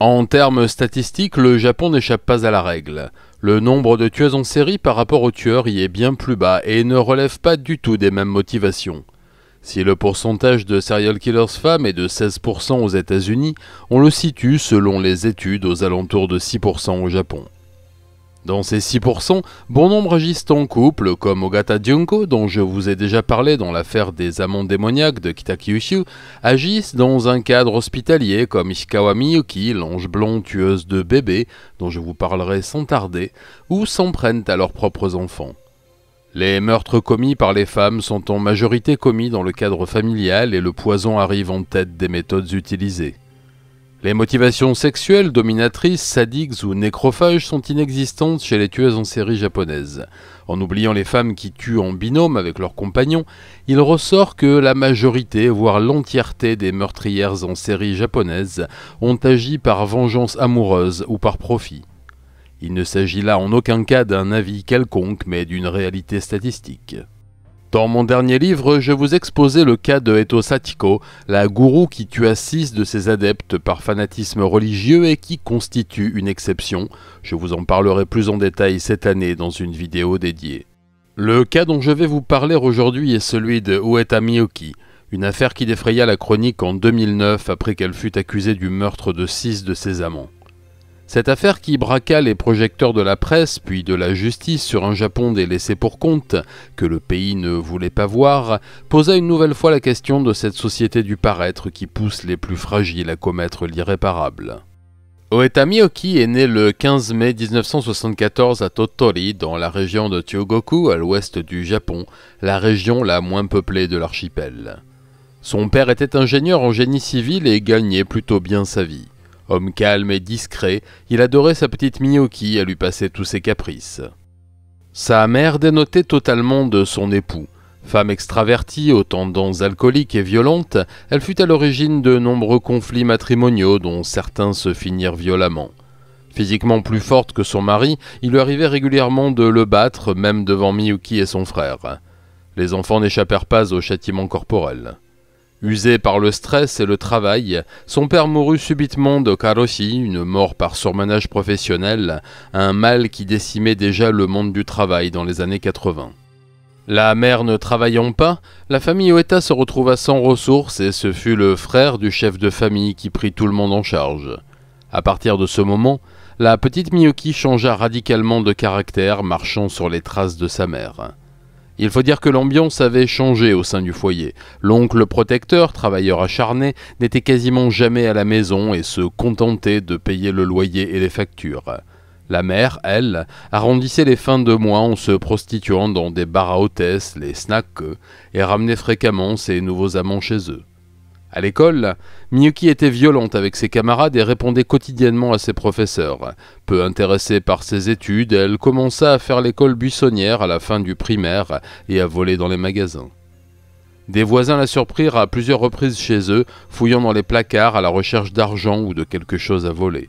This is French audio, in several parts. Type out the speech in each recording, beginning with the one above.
En termes statistiques, le Japon n'échappe pas à la règle. Le nombre de tueurs en série par rapport aux tueurs y est bien plus bas et ne relève pas du tout des mêmes motivations. Si le pourcentage de serial killers femmes est de 16% aux États-Unis, on le situe selon les études aux alentours de 6% au Japon. Dans ces 6%, bon nombre agissent en couple, comme Ogata Junko, dont je vous ai déjà parlé dans l'affaire des amants démoniaques de Kitakyushu, agissent dans un cadre hospitalier, comme Ishikawa Miyuki, l'ange blond tueuse de bébés, dont je vous parlerai sans tarder, ou s'en prennent à leurs propres enfants. Les meurtres commis par les femmes sont en majorité commis dans le cadre familial et le poison arrive en tête des méthodes utilisées. Les motivations sexuelles, dominatrices, sadiques ou nécrophages sont inexistantes chez les tueuses en série japonaises. En oubliant les femmes qui tuent en binôme avec leurs compagnons, il ressort que la majorité, voire l'entièreté des meurtrières en série japonaise ont agi par vengeance amoureuse ou par profit. Il ne s'agit là en aucun cas d'un avis quelconque, mais d'une réalité statistique. Dans mon dernier livre, je vous exposais le cas de Eto Satiko, la gourou qui tua six de ses adeptes par fanatisme religieux et qui constitue une exception. Je vous en parlerai plus en détail cette année dans une vidéo dédiée. Le cas dont je vais vous parler aujourd'hui est celui de Ueta Miyuki, une affaire qui défraya la chronique en 2009 après qu'elle fut accusée du meurtre de six de ses amants. Cette affaire qui braqua les projecteurs de la presse puis de la justice sur un Japon délaissé pour compte, que le pays ne voulait pas voir, posa une nouvelle fois la question de cette société du paraître qui pousse les plus fragiles à commettre l'irréparable. Oeta est né le 15 mai 1974 à Tottori, dans la région de Tiogoku, à l'ouest du Japon, la région la moins peuplée de l'archipel. Son père était ingénieur en génie civil et gagnait plutôt bien sa vie. Homme calme et discret, il adorait sa petite Miyuki à lui passer tous ses caprices. Sa mère dénotait totalement de son époux. Femme extravertie, aux tendances alcooliques et violentes, elle fut à l'origine de nombreux conflits matrimoniaux dont certains se finirent violemment. Physiquement plus forte que son mari, il lui arrivait régulièrement de le battre, même devant Miyuki et son frère. Les enfants n'échappèrent pas au châtiment corporel. Usé par le stress et le travail, son père mourut subitement de karoshi, une mort par surmenage professionnel, un mal qui décimait déjà le monde du travail dans les années 80. La mère ne travaillant pas, la famille Oeta se retrouva sans ressources et ce fut le frère du chef de famille qui prit tout le monde en charge. À partir de ce moment, la petite Miyuki changea radicalement de caractère, marchant sur les traces de sa mère. Il faut dire que l'ambiance avait changé au sein du foyer. L'oncle protecteur, travailleur acharné, n'était quasiment jamais à la maison et se contentait de payer le loyer et les factures. La mère, elle, arrondissait les fins de mois en se prostituant dans des bars à hôtesses, les snacks, et ramenait fréquemment ses nouveaux amants chez eux. À l'école, Miyuki était violente avec ses camarades et répondait quotidiennement à ses professeurs. Peu intéressée par ses études, elle commença à faire l'école buissonnière à la fin du primaire et à voler dans les magasins. Des voisins la surprirent à plusieurs reprises chez eux, fouillant dans les placards à la recherche d'argent ou de quelque chose à voler.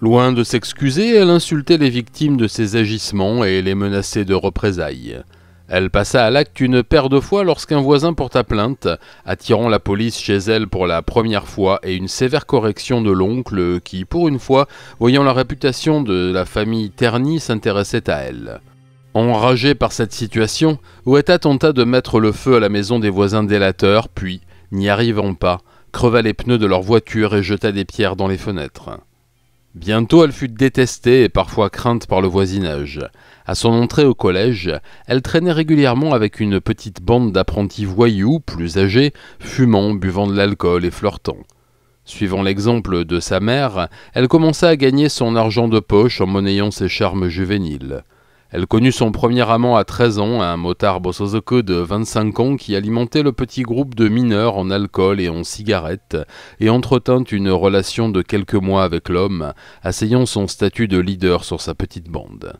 Loin de s'excuser, elle insultait les victimes de ses agissements et les menaçait de représailles. Elle passa à l'acte une paire de fois lorsqu'un voisin porta plainte, attirant la police chez elle pour la première fois et une sévère correction de l'oncle qui, pour une fois, voyant la réputation de la famille ternie, s'intéressait à elle. Enragée par cette situation, Ouetta tenta de mettre le feu à la maison des voisins délateurs, puis, n'y arrivant pas, creva les pneus de leur voiture et jeta des pierres dans les fenêtres. Bientôt elle fut détestée et parfois crainte par le voisinage. À son entrée au collège, elle traînait régulièrement avec une petite bande d'apprentis voyous, plus âgés, fumant, buvant de l'alcool et flirtant. Suivant l'exemple de sa mère, elle commença à gagner son argent de poche en monnayant ses charmes juvéniles. Elle connut son premier amant à 13 ans, un motard Bossozoko de 25 ans qui alimentait le petit groupe de mineurs en alcool et en cigarettes, et entretint une relation de quelques mois avec l'homme, asseyant son statut de leader sur sa petite bande.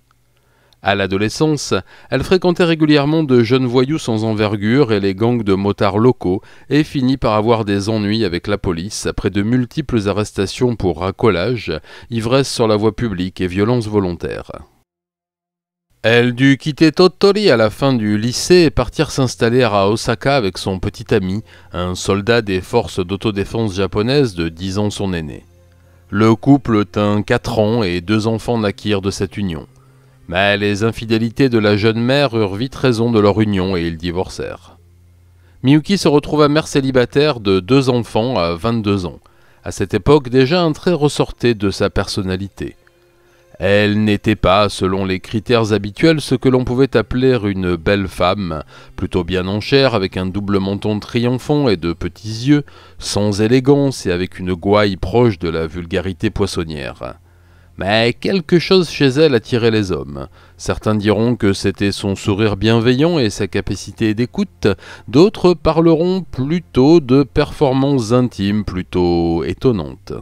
À l'adolescence, elle fréquentait régulièrement de jeunes voyous sans envergure et les gangs de motards locaux et finit par avoir des ennuis avec la police après de multiples arrestations pour racolage, ivresse sur la voie publique et violence volontaire. Elle dut quitter Tottori à la fin du lycée et partir s'installer à Osaka avec son petit ami, un soldat des forces d'autodéfense japonaises de 10 ans son aîné. Le couple tint 4 ans et deux enfants naquirent de cette union. Mais les infidélités de la jeune mère eurent vite raison de leur union et ils divorcèrent. Miyuki se retrouva mère célibataire de deux enfants à 22 ans, à cette époque déjà un trait ressortait de sa personnalité. Elle n'était pas, selon les critères habituels, ce que l'on pouvait appeler une belle femme, plutôt bien en chair, avec un double menton triomphant et de petits yeux, sans élégance et avec une gouaille proche de la vulgarité poissonnière. Mais quelque chose chez elle attirait les hommes. Certains diront que c'était son sourire bienveillant et sa capacité d'écoute, d'autres parleront plutôt de performances intimes plutôt étonnantes.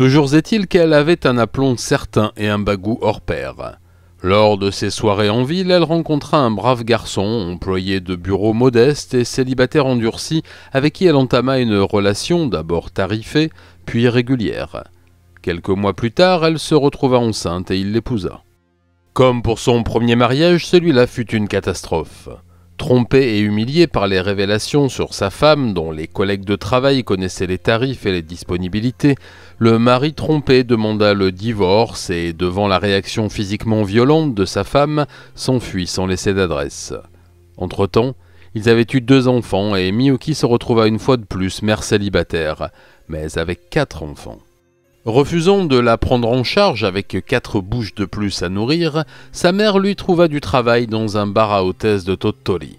Toujours est-il qu'elle avait un aplomb certain et un bagout hors pair. Lors de ses soirées en ville, elle rencontra un brave garçon, employé de bureau modeste et célibataire endurci, avec qui elle entama une relation d'abord tarifée, puis régulière. Quelques mois plus tard, elle se retrouva enceinte et il l'épousa. Comme pour son premier mariage, celui-là fut une catastrophe. Trompé et humilié par les révélations sur sa femme, dont les collègues de travail connaissaient les tarifs et les disponibilités, le mari trompé demanda le divorce et, devant la réaction physiquement violente de sa femme, s'enfuit sans laisser d'adresse. Entre-temps, ils avaient eu deux enfants et Miyuki se retrouva une fois de plus mère célibataire, mais avec quatre enfants. Refusant de la prendre en charge avec quatre bouches de plus à nourrir, sa mère lui trouva du travail dans un bar à hôtesse de Tottoli.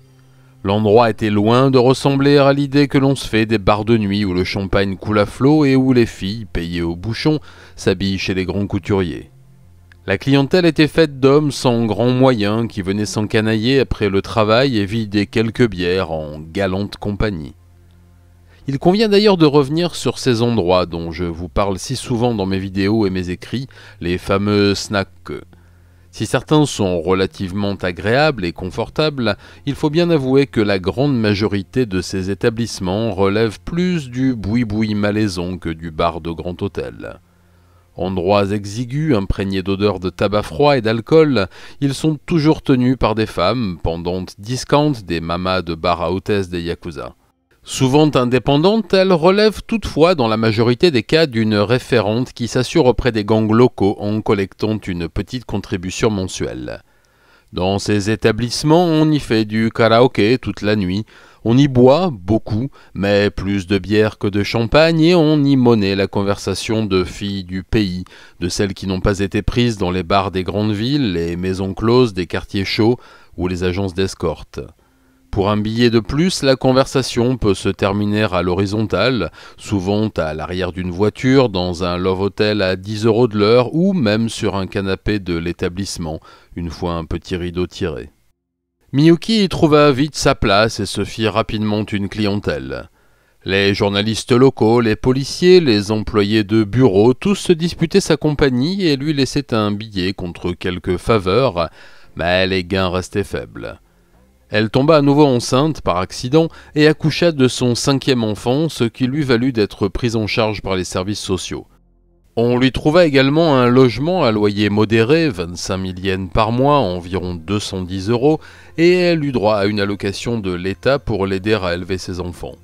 L'endroit était loin de ressembler à l'idée que l'on se fait des bars de nuit où le champagne coule à flot et où les filles, payées au bouchon, s'habillent chez les grands couturiers. La clientèle était faite d'hommes sans grands moyens qui venaient s'encanailler après le travail et vider quelques bières en galante compagnie. Il convient d'ailleurs de revenir sur ces endroits dont je vous parle si souvent dans mes vidéos et mes écrits, les fameux snacks. Si certains sont relativement agréables et confortables, il faut bien avouer que la grande majorité de ces établissements relèvent plus du boui-boui malaison que du bar de grand hôtel. Endroits exigus, imprégnés d'odeurs de tabac froid et d'alcool, ils sont toujours tenus par des femmes, pendant discount des mamas de bar à hôtesse des yakuza. Souvent indépendante, elle relève toutefois dans la majorité des cas d'une référente qui s'assure auprès des gangs locaux en collectant une petite contribution mensuelle. Dans ces établissements, on y fait du karaoké toute la nuit, on y boit beaucoup, mais plus de bière que de champagne, et on y monnaie la conversation de filles du pays, de celles qui n'ont pas été prises dans les bars des grandes villes, les maisons closes des quartiers chauds ou les agences d'escorte. Pour un billet de plus, la conversation peut se terminer à l'horizontale, souvent à l'arrière d'une voiture, dans un love hotel à 10 euros de l'heure ou même sur un canapé de l'établissement, une fois un petit rideau tiré. Miyuki y trouva vite sa place et se fit rapidement une clientèle. Les journalistes locaux, les policiers, les employés de bureau, tous se disputaient sa compagnie et lui laissaient un billet contre quelques faveurs, mais les gains restaient faibles. Elle tomba à nouveau enceinte par accident et accoucha de son cinquième enfant, ce qui lui valut d'être prise en charge par les services sociaux. On lui trouva également un logement à loyer modéré, 25 000 yens par mois, environ 210 euros, et elle eut droit à une allocation de l'État pour l'aider à élever ses enfants.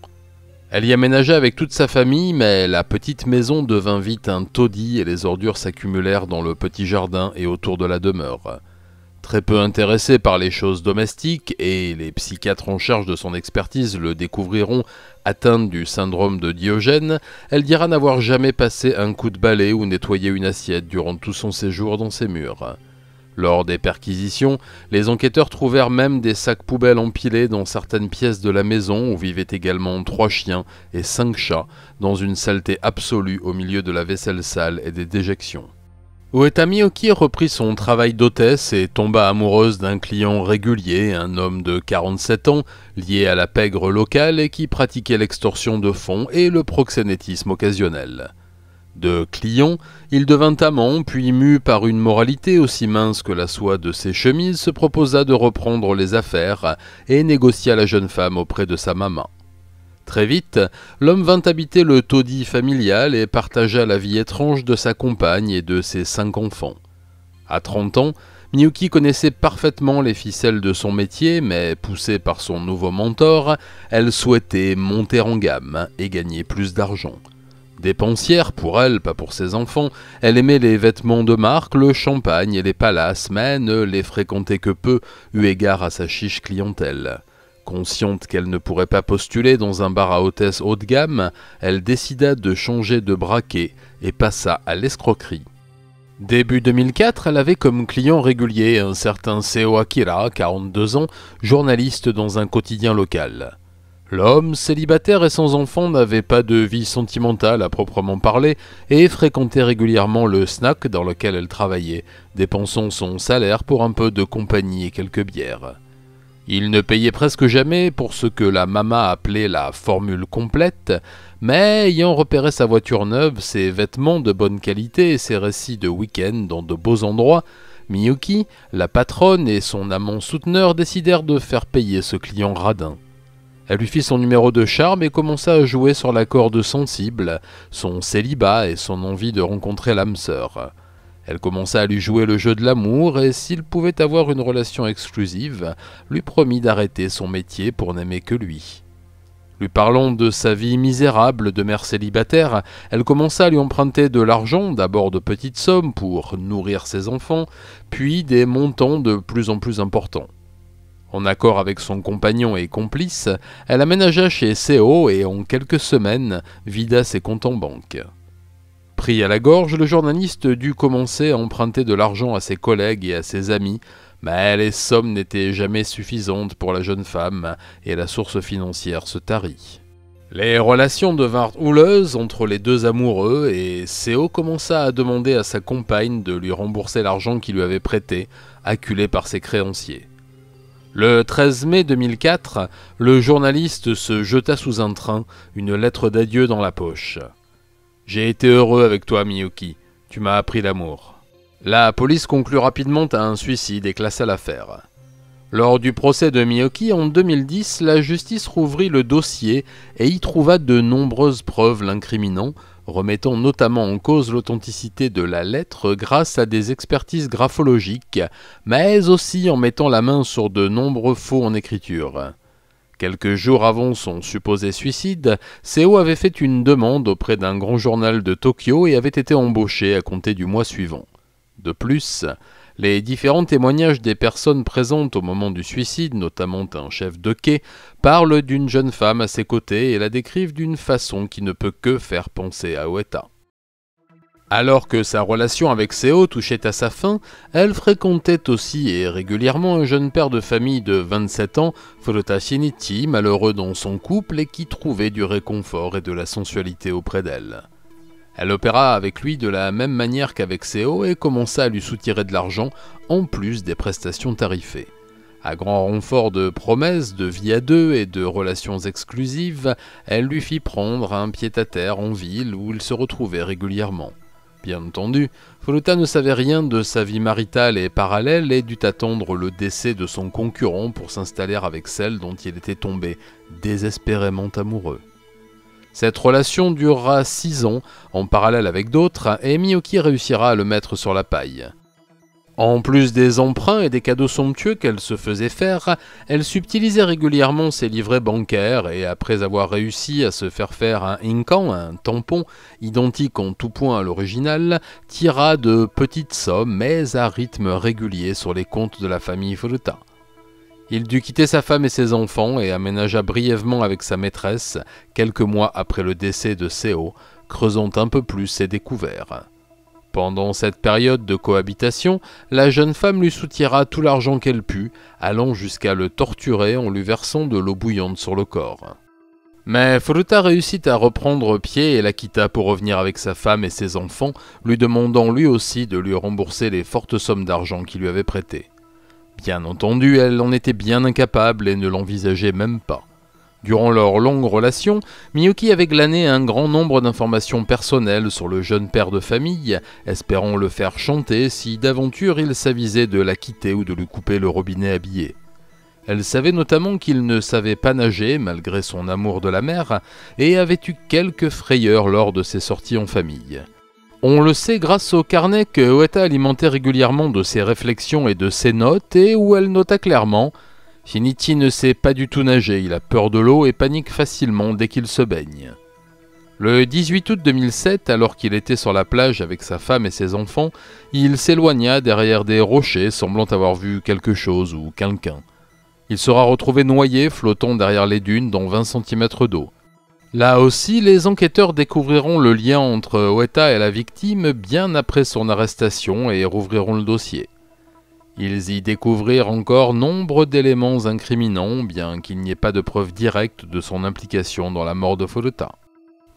Elle y aménagea avec toute sa famille, mais la petite maison devint vite un taudis et les ordures s'accumulèrent dans le petit jardin et autour de la demeure. Très peu intéressée par les choses domestiques, et les psychiatres en charge de son expertise le découvriront atteinte du syndrome de Diogène, elle dira n'avoir jamais passé un coup de balai ou nettoyé une assiette durant tout son séjour dans ses murs. Lors des perquisitions, les enquêteurs trouvèrent même des sacs poubelles empilés dans certaines pièces de la maison où vivaient également trois chiens et cinq chats, dans une saleté absolue au milieu de la vaisselle sale et des déjections. Uetamiyoki reprit son travail d'hôtesse et tomba amoureuse d'un client régulier, un homme de 47 ans, lié à la pègre locale et qui pratiquait l'extorsion de fonds et le proxénétisme occasionnel. De client, il devint amant, puis mu par une moralité aussi mince que la soie de ses chemises, se proposa de reprendre les affaires et négocia la jeune femme auprès de sa maman. Très vite, l'homme vint habiter le taudis familial et partagea la vie étrange de sa compagne et de ses cinq enfants. À 30 ans, Miyuki connaissait parfaitement les ficelles de son métier, mais poussée par son nouveau mentor, elle souhaitait monter en gamme et gagner plus d'argent. Dépensière pour elle, pas pour ses enfants, elle aimait les vêtements de marque, le champagne et les palaces, mais ne les fréquentait que peu, eu égard à sa chiche clientèle. Consciente qu'elle ne pourrait pas postuler dans un bar à hôtesse haut de gamme, elle décida de changer de braquet et passa à l'escroquerie. Début 2004, elle avait comme client régulier un certain Seo Akira, 42 ans, journaliste dans un quotidien local. L'homme, célibataire et sans enfant, n'avait pas de vie sentimentale à proprement parler et fréquentait régulièrement le snack dans lequel elle travaillait, dépensant son salaire pour un peu de compagnie et quelques bières. Il ne payait presque jamais pour ce que la mama appelait la formule complète, mais ayant repéré sa voiture neuve, ses vêtements de bonne qualité et ses récits de week-end dans de beaux endroits, Miyuki, la patronne et son amant souteneur décidèrent de faire payer ce client radin. Elle lui fit son numéro de charme et commença à jouer sur la corde sensible, son célibat et son envie de rencontrer l'âme sœur. Elle commença à lui jouer le jeu de l'amour et s'il pouvait avoir une relation exclusive, lui promit d'arrêter son métier pour n'aimer que lui. Lui parlant de sa vie misérable de mère célibataire, elle commença à lui emprunter de l'argent, d'abord de petites sommes pour nourrir ses enfants, puis des montants de plus en plus importants. En accord avec son compagnon et complice, elle aménagea chez Seo et en quelques semaines vida ses comptes en banque. Pris à la gorge, le journaliste dut commencer à emprunter de l'argent à ses collègues et à ses amis, mais les sommes n'étaient jamais suffisantes pour la jeune femme, et la source financière se tarit. Les relations devinrent houleuses entre les deux amoureux, et Seo commença à demander à sa compagne de lui rembourser l'argent qu'il lui avait prêté, acculé par ses créanciers. Le 13 mai 2004, le journaliste se jeta sous un train, une lettre d'adieu dans la poche. J'ai été heureux avec toi, Miyuki. Tu m'as appris l'amour. La police conclut rapidement à un suicide et classa l'affaire. Lors du procès de Miyuki en 2010, la justice rouvrit le dossier et y trouva de nombreuses preuves l'incriminant, remettant notamment en cause l'authenticité de la lettre grâce à des expertises graphologiques, mais aussi en mettant la main sur de nombreux faux en écriture. Quelques jours avant son supposé suicide, Seo avait fait une demande auprès d'un grand journal de Tokyo et avait été embauché à compter du mois suivant. De plus, les différents témoignages des personnes présentes au moment du suicide, notamment un chef de quai, parlent d'une jeune femme à ses côtés et la décrivent d'une façon qui ne peut que faire penser à Oeta. Alors que sa relation avec Seo touchait à sa fin, elle fréquentait aussi et régulièrement un jeune père de famille de 27 ans, Frota Shinichi, malheureux dans son couple et qui trouvait du réconfort et de la sensualité auprès d'elle. Elle opéra avec lui de la même manière qu'avec Seo et commença à lui soutirer de l'argent en plus des prestations tarifées. À grand renfort de promesses, de vie à deux et de relations exclusives, elle lui fit prendre un pied-à-terre en ville où il se retrouvait régulièrement. Bien entendu, Folota ne savait rien de sa vie maritale et parallèle et dut attendre le décès de son concurrent pour s'installer avec celle dont il était tombé désespérément amoureux. Cette relation durera 6 ans en parallèle avec d'autres et Miyuki réussira à le mettre sur la paille. En plus des emprunts et des cadeaux somptueux qu'elle se faisait faire, elle subtilisait régulièrement ses livrets bancaires et après avoir réussi à se faire faire un incan, un tampon, identique en tout point à l'original, tira de petites sommes mais à rythme régulier sur les comptes de la famille Fruta. Il dut quitter sa femme et ses enfants et aménagea brièvement avec sa maîtresse, quelques mois après le décès de Seo, creusant un peu plus ses découvertes. Pendant cette période de cohabitation, la jeune femme lui soutira tout l'argent qu'elle put, allant jusqu'à le torturer en lui versant de l'eau bouillante sur le corps. Mais Fruta réussit à reprendre pied et la quitta pour revenir avec sa femme et ses enfants, lui demandant lui aussi de lui rembourser les fortes sommes d'argent qu'il lui avait prêtées. Bien entendu, elle en était bien incapable et ne l'envisageait même pas. Durant leur longue relation, Miyuki avait glané un grand nombre d'informations personnelles sur le jeune père de famille, espérant le faire chanter si d'aventure il s'avisait de la quitter ou de lui couper le robinet habillé. Elle savait notamment qu'il ne savait pas nager malgré son amour de la mer et avait eu quelques frayeurs lors de ses sorties en famille. On le sait grâce au carnet que Oeta alimentait régulièrement de ses réflexions et de ses notes et où elle nota clairement Shinichi ne sait pas du tout nager, il a peur de l'eau et panique facilement dès qu'il se baigne. Le 18 août 2007, alors qu'il était sur la plage avec sa femme et ses enfants, il s'éloigna derrière des rochers semblant avoir vu quelque chose ou quelqu'un. Il sera retrouvé noyé flottant derrière les dunes dans 20 cm d'eau. Là aussi, les enquêteurs découvriront le lien entre Oeta et la victime bien après son arrestation et rouvriront le dossier. Ils y découvrirent encore nombre d'éléments incriminants, bien qu'il n'y ait pas de preuve directes de son implication dans la mort de Furuta.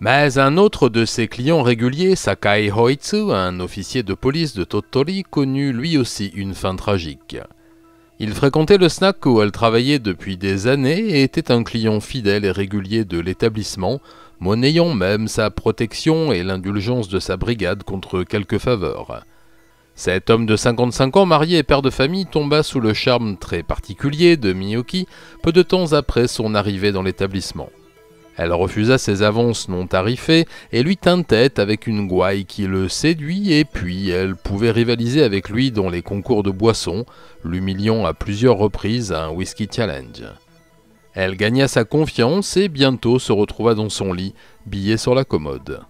Mais un autre de ses clients réguliers, Sakai Hoitsu, un officier de police de Tottori, connut lui aussi une fin tragique. Il fréquentait le snack où elle travaillait depuis des années et était un client fidèle et régulier de l'établissement, monnayant même sa protection et l'indulgence de sa brigade contre quelques faveurs. Cet homme de 55 ans, marié et père de famille, tomba sous le charme très particulier de Miyuki peu de temps après son arrivée dans l'établissement. Elle refusa ses avances non tarifées et lui tint tête avec une gouaille qui le séduit et puis elle pouvait rivaliser avec lui dans les concours de boissons, l'humiliant à plusieurs reprises à un whisky challenge. Elle gagna sa confiance et bientôt se retrouva dans son lit, billet sur la commode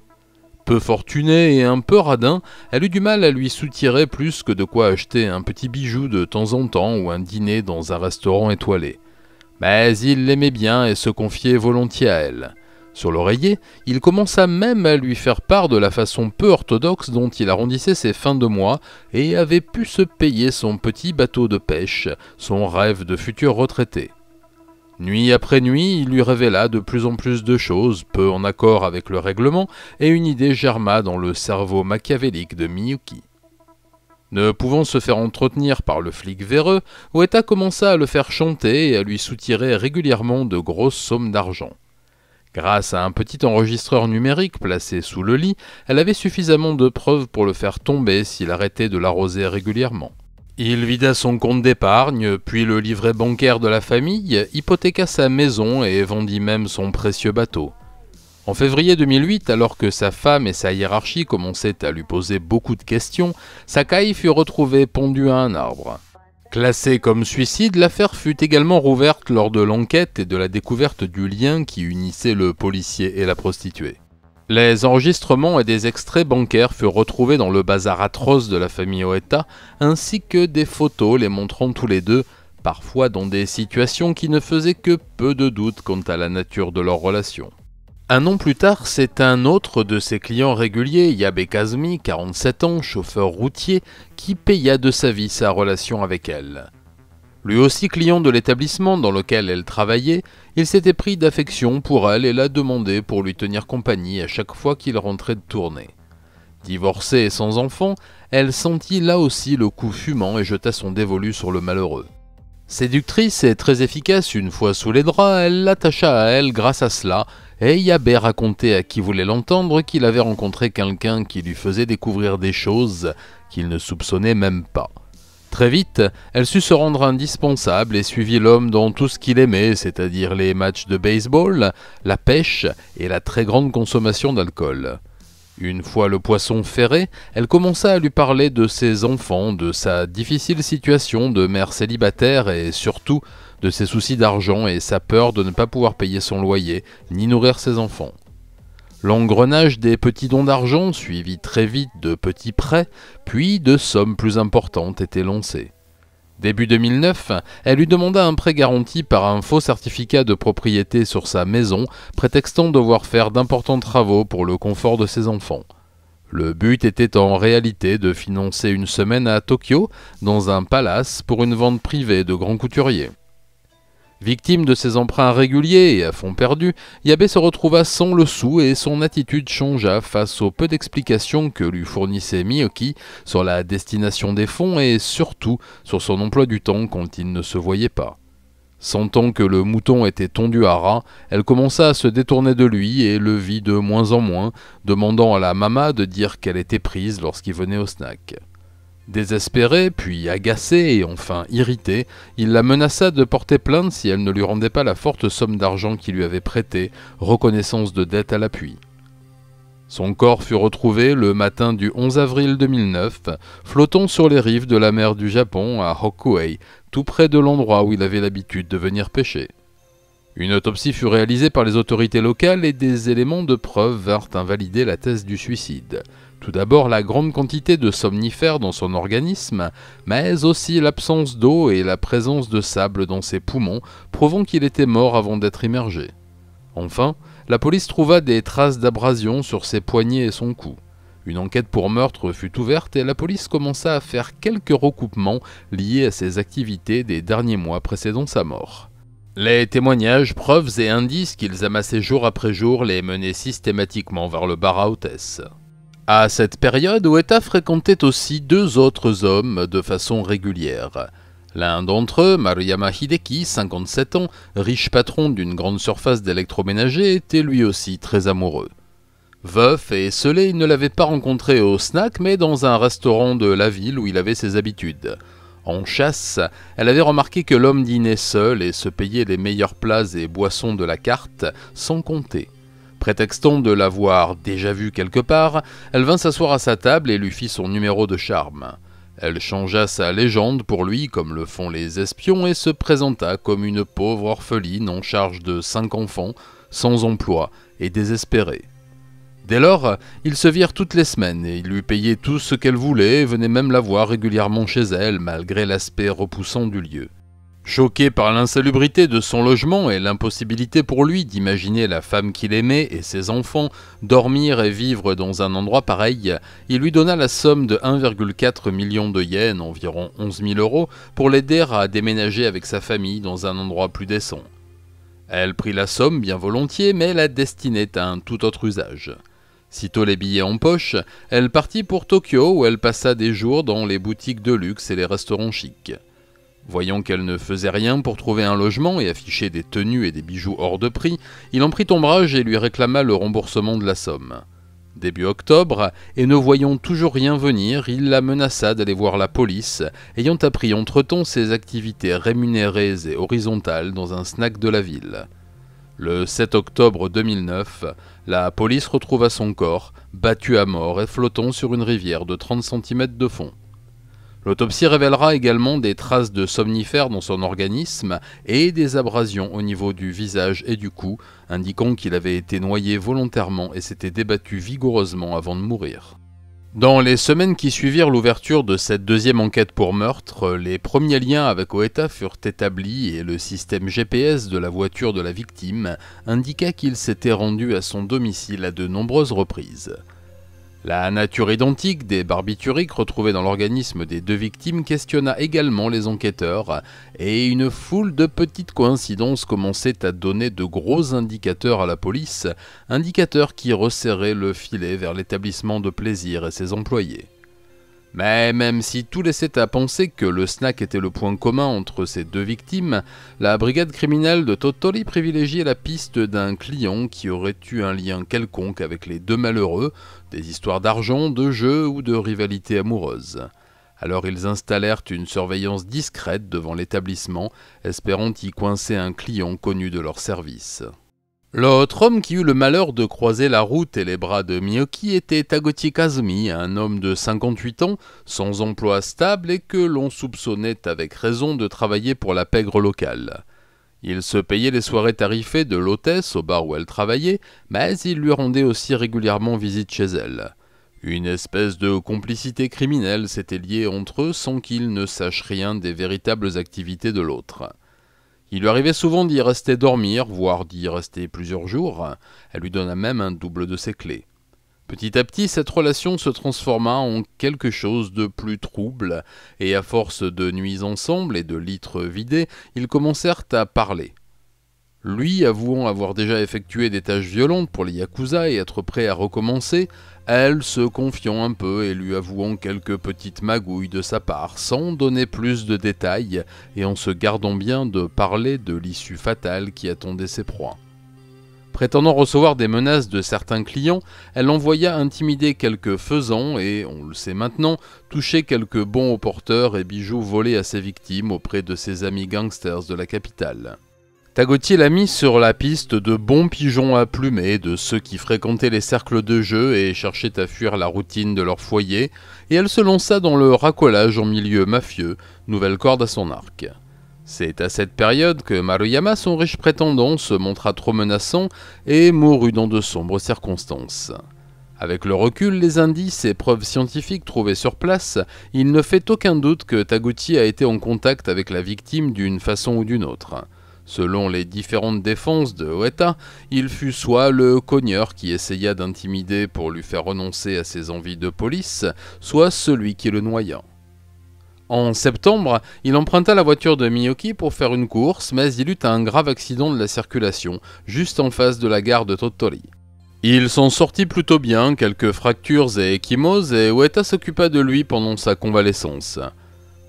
peu fortunée et un peu radin, elle eut du mal à lui soutirer plus que de quoi acheter un petit bijou de temps en temps ou un dîner dans un restaurant étoilé. Mais il l'aimait bien et se confiait volontiers à elle. Sur l'oreiller, il commença même à lui faire part de la façon peu orthodoxe dont il arrondissait ses fins de mois et avait pu se payer son petit bateau de pêche, son rêve de futur retraité. Nuit après nuit, il lui révéla de plus en plus de choses, peu en accord avec le règlement, et une idée germa dans le cerveau machiavélique de Miyuki. Ne pouvant se faire entretenir par le flic véreux, Ueta commença à le faire chanter et à lui soutirer régulièrement de grosses sommes d'argent. Grâce à un petit enregistreur numérique placé sous le lit, elle avait suffisamment de preuves pour le faire tomber s'il arrêtait de l'arroser régulièrement. Il vida son compte d'épargne, puis le livret bancaire de la famille, hypothéqua sa maison et vendit même son précieux bateau. En février 2008, alors que sa femme et sa hiérarchie commençaient à lui poser beaucoup de questions, Sakai fut retrouvé pendu à un arbre. Classée comme suicide, l'affaire fut également rouverte lors de l'enquête et de la découverte du lien qui unissait le policier et la prostituée. Les enregistrements et des extraits bancaires furent retrouvés dans le bazar atroce de la famille Oeta, ainsi que des photos les montrant tous les deux, parfois dans des situations qui ne faisaient que peu de doute quant à la nature de leur relation. Un an plus tard, c'est un autre de ses clients réguliers, Yabe Kazmi, 47 ans, chauffeur routier, qui paya de sa vie sa relation avec elle. Lui aussi client de l'établissement dans lequel elle travaillait, il s'était pris d'affection pour elle et l'a demandait pour lui tenir compagnie à chaque fois qu'il rentrait de tournée. Divorcée et sans enfant, elle sentit là aussi le coup fumant et jeta son dévolu sur le malheureux. Séductrice et très efficace une fois sous les draps, elle l'attacha à elle grâce à cela, et Yabé racontait à qui voulait l'entendre qu'il avait rencontré quelqu'un qui lui faisait découvrir des choses qu'il ne soupçonnait même pas. Très vite, elle sut se rendre indispensable et suivit l'homme dans tout ce qu'il aimait, c'est-à-dire les matchs de baseball, la pêche et la très grande consommation d'alcool. Une fois le poisson ferré, elle commença à lui parler de ses enfants, de sa difficile situation de mère célibataire et surtout de ses soucis d'argent et sa peur de ne pas pouvoir payer son loyer ni nourrir ses enfants. L'engrenage des petits dons d'argent, suivi très vite de petits prêts, puis de sommes plus importantes, étaient lancées. Début 2009, elle lui demanda un prêt garanti par un faux certificat de propriété sur sa maison, prétextant devoir faire d'importants travaux pour le confort de ses enfants. Le but était en réalité de financer une semaine à Tokyo, dans un palace, pour une vente privée de grands couturiers. Victime de ses emprunts réguliers et à fond perdu, Yabé se retrouva sans le sou et son attitude changea face aux peu d'explications que lui fournissait Miyoki sur la destination des fonds et surtout sur son emploi du temps quand il ne se voyait pas. Sentant que le mouton était tondu à ras, elle commença à se détourner de lui et le vit de moins en moins, demandant à la mama de dire qu'elle était prise lorsqu'il venait au snack. Désespéré, puis agacé et enfin irrité, il la menaça de porter plainte si elle ne lui rendait pas la forte somme d'argent qu'il lui avait prêtée, reconnaissance de dette à l'appui. Son corps fut retrouvé le matin du 11 avril 2009, flottant sur les rives de la mer du Japon à Hokuei, tout près de l'endroit où il avait l'habitude de venir pêcher. Une autopsie fut réalisée par les autorités locales et des éléments de preuve vinrent invalider la thèse du suicide. Tout d'abord la grande quantité de somnifères dans son organisme, mais aussi l'absence d'eau et la présence de sable dans ses poumons, prouvant qu'il était mort avant d'être immergé. Enfin, la police trouva des traces d'abrasion sur ses poignets et son cou. Une enquête pour meurtre fut ouverte et la police commença à faire quelques recoupements liés à ses activités des derniers mois précédant sa mort. Les témoignages, preuves et indices qu'ils amassaient jour après jour les menaient systématiquement vers le bar à hôtesse. À cette période, Ueta fréquentait aussi deux autres hommes de façon régulière. L'un d'entre eux, Maruyama Hideki, 57 ans, riche patron d'une grande surface d'électroménager, était lui aussi très amoureux. Veuf et seulé, il ne l'avait pas rencontré au snack, mais dans un restaurant de la ville où il avait ses habitudes. En chasse, elle avait remarqué que l'homme dînait seul et se payait les meilleurs plats et boissons de la carte, sans compter. Prétextant de l'avoir déjà vue quelque part, elle vint s'asseoir à sa table et lui fit son numéro de charme. Elle changea sa légende pour lui, comme le font les espions, et se présenta comme une pauvre orpheline en charge de cinq enfants, sans emploi et désespérée. Dès lors, ils se virent toutes les semaines et ils lui payaient tout ce qu'elle voulait et venaient même la voir régulièrement chez elle, malgré l'aspect repoussant du lieu. Choqué par l'insalubrité de son logement et l'impossibilité pour lui d'imaginer la femme qu'il aimait et ses enfants dormir et vivre dans un endroit pareil, il lui donna la somme de 1,4 million de yens, environ 11 000 euros, pour l'aider à déménager avec sa famille dans un endroit plus décent. Elle prit la somme bien volontiers, mais la destinait à un tout autre usage. Sitôt les billets en poche, elle partit pour Tokyo où elle passa des jours dans les boutiques de luxe et les restaurants chics. Voyant qu'elle ne faisait rien pour trouver un logement et afficher des tenues et des bijoux hors de prix, il en prit ombrage et lui réclama le remboursement de la somme. Début octobre, et ne voyant toujours rien venir, il la menaça d'aller voir la police, ayant appris entre-temps ses activités rémunérées et horizontales dans un snack de la ville. Le 7 octobre 2009, la police retrouva son corps, battu à mort et flottant sur une rivière de 30 cm de fond. L'autopsie révélera également des traces de somnifères dans son organisme et des abrasions au niveau du visage et du cou, indiquant qu'il avait été noyé volontairement et s'était débattu vigoureusement avant de mourir. Dans les semaines qui suivirent l'ouverture de cette deuxième enquête pour meurtre, les premiers liens avec Oeta furent établis et le système GPS de la voiture de la victime indiqua qu'il s'était rendu à son domicile à de nombreuses reprises. La nature identique des barbituriques retrouvés dans l'organisme des deux victimes questionna également les enquêteurs, et une foule de petites coïncidences commençait à donner de gros indicateurs à la police, indicateurs qui resserraient le filet vers l'établissement de plaisir et ses employés. Mais même si tout laissait à penser que le snack était le point commun entre ces deux victimes, la brigade criminelle de Totoli privilégiait la piste d'un client qui aurait eu un lien quelconque avec les deux malheureux, des histoires d'argent, de jeu ou de rivalité amoureuse. Alors ils installèrent une surveillance discrète devant l'établissement, espérant y coincer un client connu de leur service. L'autre homme qui eut le malheur de croiser la route et les bras de Miyoki était Tagoti Kazumi, un homme de 58 ans, sans emploi stable et que l'on soupçonnait avec raison de travailler pour la pègre locale. Il se payait les soirées tarifées de l'hôtesse au bar où elle travaillait, mais il lui rendait aussi régulièrement visite chez elle. Une espèce de complicité criminelle s'était liée entre eux sans qu'ils ne sachent rien des véritables activités de l'autre. Il lui arrivait souvent d'y rester dormir, voire d'y rester plusieurs jours. Elle lui donna même un double de ses clés. Petit à petit, cette relation se transforma en quelque chose de plus trouble, et à force de nuits ensemble et de litres vidés, ils commencèrent à parler. Lui, avouant avoir déjà effectué des tâches violentes pour les Yakuza et être prêt à recommencer, elle se confiant un peu et lui avouant quelques petites magouilles de sa part, sans donner plus de détails et en se gardant bien de parler de l'issue fatale qui attendait ses proies. Prétendant recevoir des menaces de certains clients, elle envoya intimider quelques faisans et, on le sait maintenant, toucher quelques bons aux porteurs et bijoux volés à ses victimes auprès de ses amis gangsters de la capitale. Taguchi l'a mis sur la piste de bons pigeons à plumer, de ceux qui fréquentaient les cercles de jeu et cherchaient à fuir la routine de leur foyer, et elle se lança dans le racolage en milieu mafieux, nouvelle corde à son arc. C'est à cette période que Maruyama, son riche prétendant, se montra trop menaçant et mourut dans de sombres circonstances. Avec le recul, les indices et preuves scientifiques trouvées sur place, il ne fait aucun doute que Taguchi a été en contact avec la victime d'une façon ou d'une autre. Selon les différentes défenses de Oeta, il fut soit le cogneur qui essaya d'intimider pour lui faire renoncer à ses envies de police, soit celui qui le noya. En septembre, il emprunta la voiture de Miyoki pour faire une course, mais il eut un grave accident de la circulation, juste en face de la gare de Tottori. Il s'en sortit plutôt bien, quelques fractures et échymoses, et Ueta s'occupa de lui pendant sa convalescence.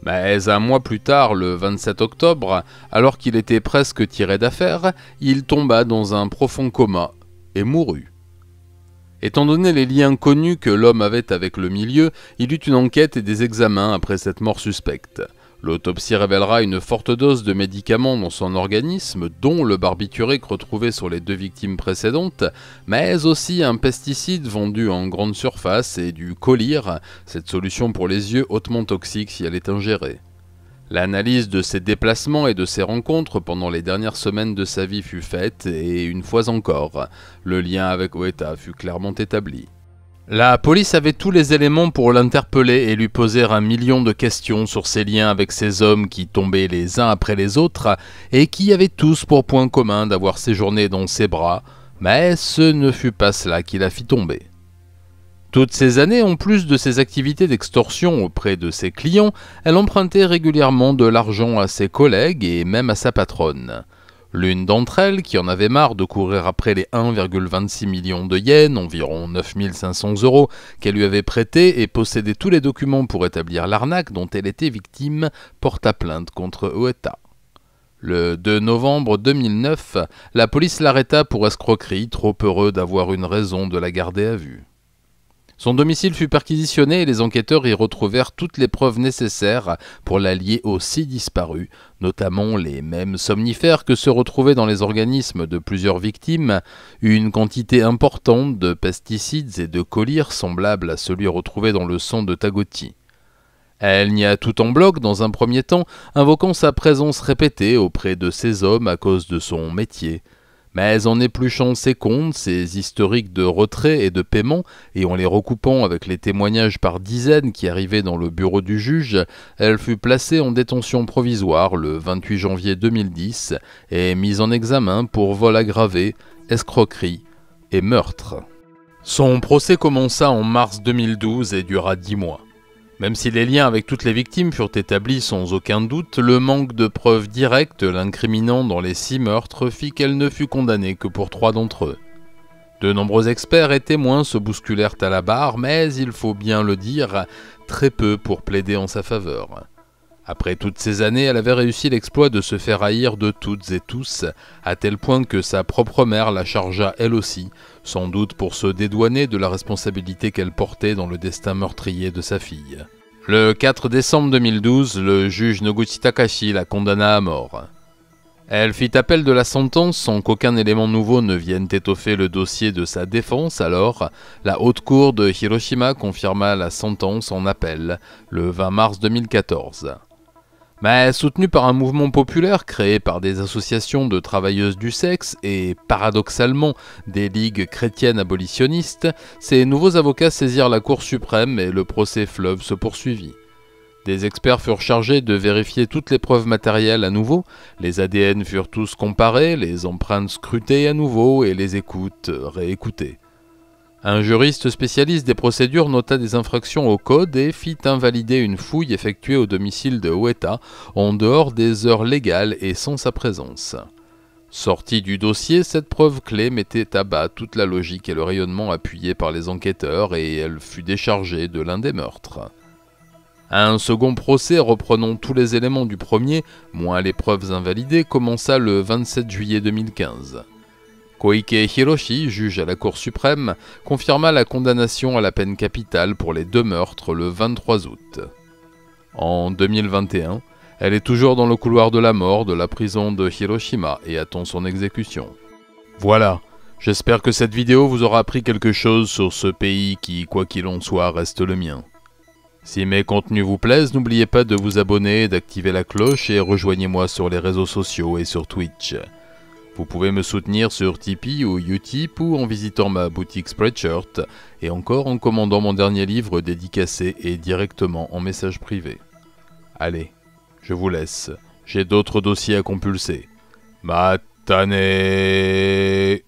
Mais un mois plus tard, le 27 octobre, alors qu'il était presque tiré d'affaire, il tomba dans un profond coma et mourut. Étant donné les liens connus que l'homme avait avec le milieu, il eut une enquête et des examens après cette mort suspecte. L'autopsie révélera une forte dose de médicaments dans son organisme, dont le barbiturique retrouvé sur les deux victimes précédentes, mais aussi un pesticide vendu en grande surface et du colir, cette solution pour les yeux hautement toxique si elle est ingérée. L'analyse de ses déplacements et de ses rencontres pendant les dernières semaines de sa vie fut faite et, une fois encore, le lien avec Oeta fut clairement établi. La police avait tous les éléments pour l'interpeller et lui poser un million de questions sur ses liens avec ces hommes qui tombaient les uns après les autres et qui avaient tous pour point commun d'avoir séjourné dans ses bras, mais ce ne fut pas cela qui la fit tomber. Toutes ces années, en plus de ses activités d'extorsion auprès de ses clients, elle empruntait régulièrement de l'argent à ses collègues et même à sa patronne. L'une d'entre elles, qui en avait marre de courir après les 1,26 millions de yens, environ 9500 euros, qu'elle lui avait prêtés et possédait tous les documents pour établir l'arnaque dont elle était victime, porta plainte contre Oeta. Le 2 novembre 2009, la police l'arrêta pour escroquerie, trop heureux d'avoir une raison de la garder à vue. Son domicile fut perquisitionné et les enquêteurs y retrouvèrent toutes les preuves nécessaires pour l'allier aux six disparus, notamment les mêmes somnifères que se retrouvaient dans les organismes de plusieurs victimes, une quantité importante de pesticides et de collyres semblables à celui retrouvé dans le sang de Tagotti. Elle nia tout en bloc dans un premier temps, invoquant sa présence répétée auprès de ces hommes à cause de son métier. Mais en épluchant ses comptes, ses historiques de retrait et de paiement, et en les recoupant avec les témoignages par dizaines qui arrivaient dans le bureau du juge, elle fut placée en détention provisoire le 28 janvier 2010 et mise en examen pour vol aggravé, escroquerie et meurtre. Son procès commença en mars 2012 et dura dix mois. Même si les liens avec toutes les victimes furent établis sans aucun doute, le manque de preuves directes l'incriminant dans les six meurtres fit qu'elle ne fut condamnée que pour trois d'entre eux. De nombreux experts et témoins se bousculèrent à la barre, mais il faut bien le dire, très peu pour plaider en sa faveur. Après toutes ces années, elle avait réussi l'exploit de se faire haïr de toutes et tous, à tel point que sa propre mère la chargea elle aussi, sans doute pour se dédouaner de la responsabilité qu'elle portait dans le destin meurtrier de sa fille. Le 4 décembre 2012, le juge Noguchi Takashi la condamna à mort. Elle fit appel de la sentence sans qu'aucun élément nouveau ne vienne étoffer le dossier de sa défense alors, la haute cour de Hiroshima confirma la sentence en appel le 20 mars 2014 mais soutenu par un mouvement populaire créé par des associations de travailleuses du sexe et, paradoxalement, des ligues chrétiennes abolitionnistes, ces nouveaux avocats saisirent la Cour suprême et le procès fleuve se poursuivit. Des experts furent chargés de vérifier toutes les preuves matérielles à nouveau, les ADN furent tous comparés, les empreintes scrutées à nouveau et les écoutes réécoutées. Un juriste spécialiste des procédures nota des infractions au code et fit invalider une fouille effectuée au domicile de Ouetta en dehors des heures légales et sans sa présence. Sortie du dossier, cette preuve clé mettait à bas toute la logique et le rayonnement appuyé par les enquêteurs et elle fut déchargée de l'un des meurtres. Un second procès reprenant tous les éléments du premier, moins les preuves invalidées, commença le 27 juillet 2015. Koike Hiroshi, juge à la Cour suprême, confirma la condamnation à la peine capitale pour les deux meurtres le 23 août. En 2021, elle est toujours dans le couloir de la mort de la prison de Hiroshima et attend son exécution. Voilà, j'espère que cette vidéo vous aura appris quelque chose sur ce pays qui, quoi qu'il en soit, reste le mien. Si mes contenus vous plaisent, n'oubliez pas de vous abonner, d'activer la cloche et rejoignez-moi sur les réseaux sociaux et sur Twitch. Vous pouvez me soutenir sur Tipeee ou Utip ou en visitant ma boutique Spreadshirt et encore en commandant mon dernier livre dédicacé et directement en message privé. Allez, je vous laisse. J'ai d'autres dossiers à compulser. Matanée